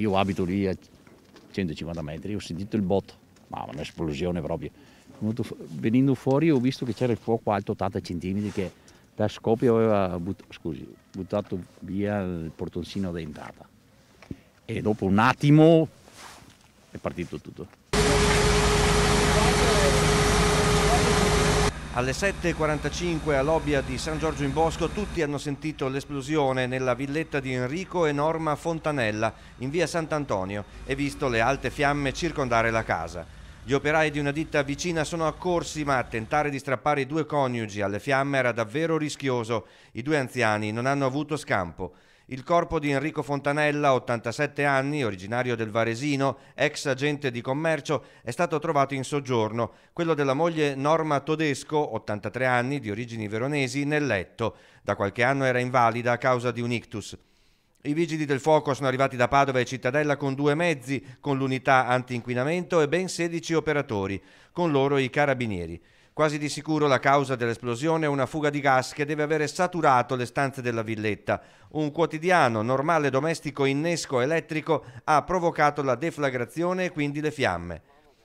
io abito lì a 150 metri, ho sentito il botto, ma un'esplosione proprio. Venendo fuori ho visto che c'era il fuoco alto 80 cm che da scoppio aveva but- scusi, buttato via il portoncino d'entrata. E dopo un attimo è partito tutto. Alle 7.45 a Lobbia di San Giorgio in Bosco tutti hanno sentito l'esplosione nella villetta di Enrico e Norma Fontanella in via Sant'Antonio e visto le alte fiamme circondare la casa. Gli operai di una ditta vicina sono accorsi ma tentare di strappare i due coniugi alle fiamme era davvero rischioso. I due anziani non hanno avuto scampo. Il corpo di Enrico Fontanella, 87 anni, originario del Varesino, ex agente di commercio, è stato trovato in soggiorno, quello della moglie Norma Todesco, 83 anni, di origini veronesi, nel letto. Da qualche anno era invalida a causa di un ictus. I vigili del fuoco sono arrivati da Padova e Cittadella con due mezzi, con l'unità anti-inquinamento e ben 16 operatori, con loro i carabinieri. Quasi di sicuro la causa dell'esplosione è una fuga di gas che deve avere saturato le stanze della villetta. Un quotidiano, normale domestico innesco elettrico ha provocato la deflagrazione e quindi le fiamme.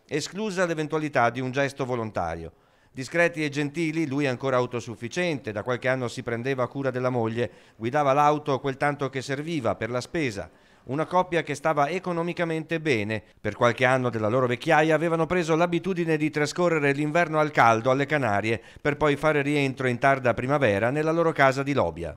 Esclusa l'eventualità di un gesto volontario. Discreti e gentili, lui ancora autosufficiente, da qualche anno si prendeva cura della moglie, guidava l'auto quel tanto che serviva per la spesa una coppia che stava economicamente bene. Per qualche anno della loro vecchiaia avevano preso l'abitudine di trascorrere l'inverno al caldo alle Canarie, per poi fare rientro in tarda primavera nella loro casa di Lobia.